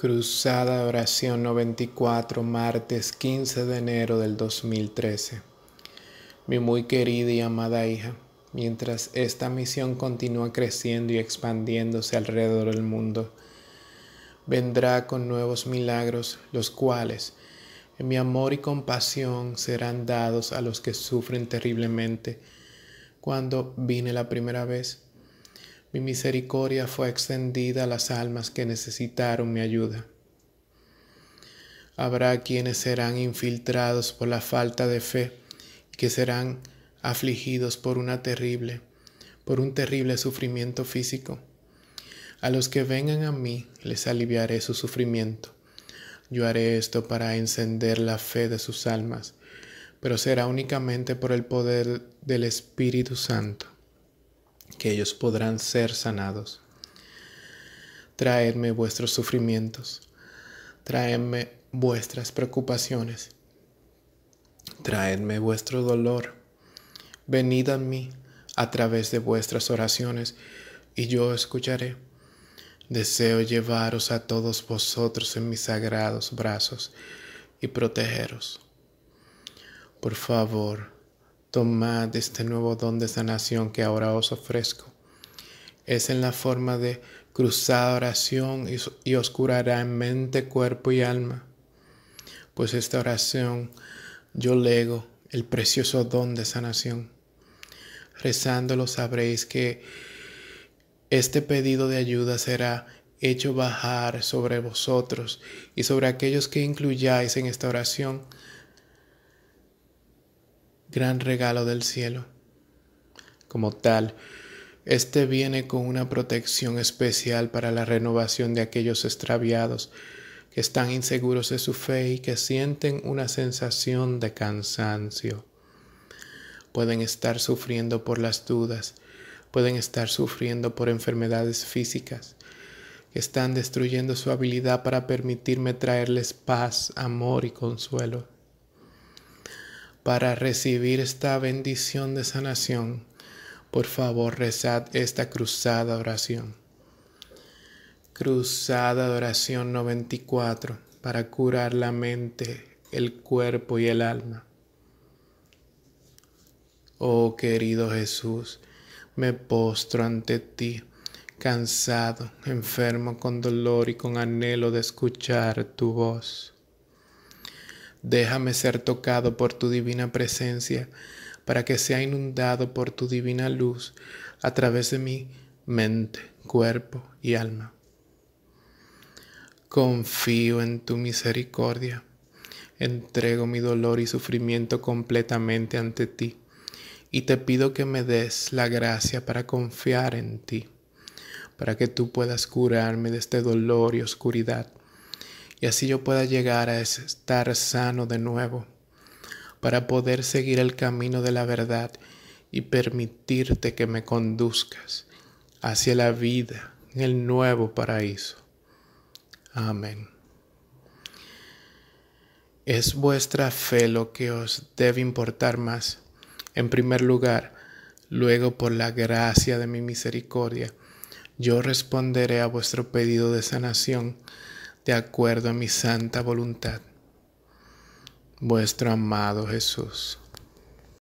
Cruzada Oración 94, martes 15 de enero del 2013. Mi muy querida y amada hija, mientras esta misión continúa creciendo y expandiéndose alrededor del mundo, vendrá con nuevos milagros, los cuales, en mi amor y compasión, serán dados a los que sufren terriblemente. Cuando vine la primera vez, mi misericordia fue extendida a las almas que necesitaron mi ayuda. Habrá quienes serán infiltrados por la falta de fe, que serán afligidos por una terrible, por un terrible sufrimiento físico. A los que vengan a mí les aliviaré su sufrimiento. Yo haré esto para encender la fe de sus almas, pero será únicamente por el poder del Espíritu Santo que ellos podrán ser sanados. Traedme vuestros sufrimientos, traedme vuestras preocupaciones, traedme vuestro dolor. Venid a mí a través de vuestras oraciones y yo escucharé. Deseo llevaros a todos vosotros en mis sagrados brazos y protegeros. Por favor, Tomad este nuevo don de sanación que ahora os ofrezco. Es en la forma de cruzada oración y os curará en mente, cuerpo y alma. Pues esta oración yo lego el precioso don de sanación. Rezándolo sabréis que este pedido de ayuda será hecho bajar sobre vosotros y sobre aquellos que incluyáis en esta oración gran regalo del cielo. Como tal, este viene con una protección especial para la renovación de aquellos extraviados que están inseguros de su fe y que sienten una sensación de cansancio. Pueden estar sufriendo por las dudas, pueden estar sufriendo por enfermedades físicas que están destruyendo su habilidad para permitirme traerles paz, amor y consuelo para recibir esta bendición de sanación, por favor rezad esta cruzada oración. Cruzada oración 94 para curar la mente, el cuerpo y el alma. Oh querido Jesús, me postro ante ti, cansado, enfermo con dolor y con anhelo de escuchar tu voz. Déjame ser tocado por tu divina presencia, para que sea inundado por tu divina luz a través de mi mente, cuerpo y alma. Confío en tu misericordia. Entrego mi dolor y sufrimiento completamente ante ti y te pido que me des la gracia para confiar en ti, para que tú puedas curarme de este dolor y oscuridad y así yo pueda llegar a estar sano de nuevo, para poder seguir el camino de la verdad y permitirte que me conduzcas hacia la vida en el nuevo paraíso. Amén. Es vuestra fe lo que os debe importar más, en primer lugar, luego por la gracia de mi misericordia, yo responderé a vuestro pedido de sanación de acuerdo a mi santa voluntad. Vuestro amado Jesús.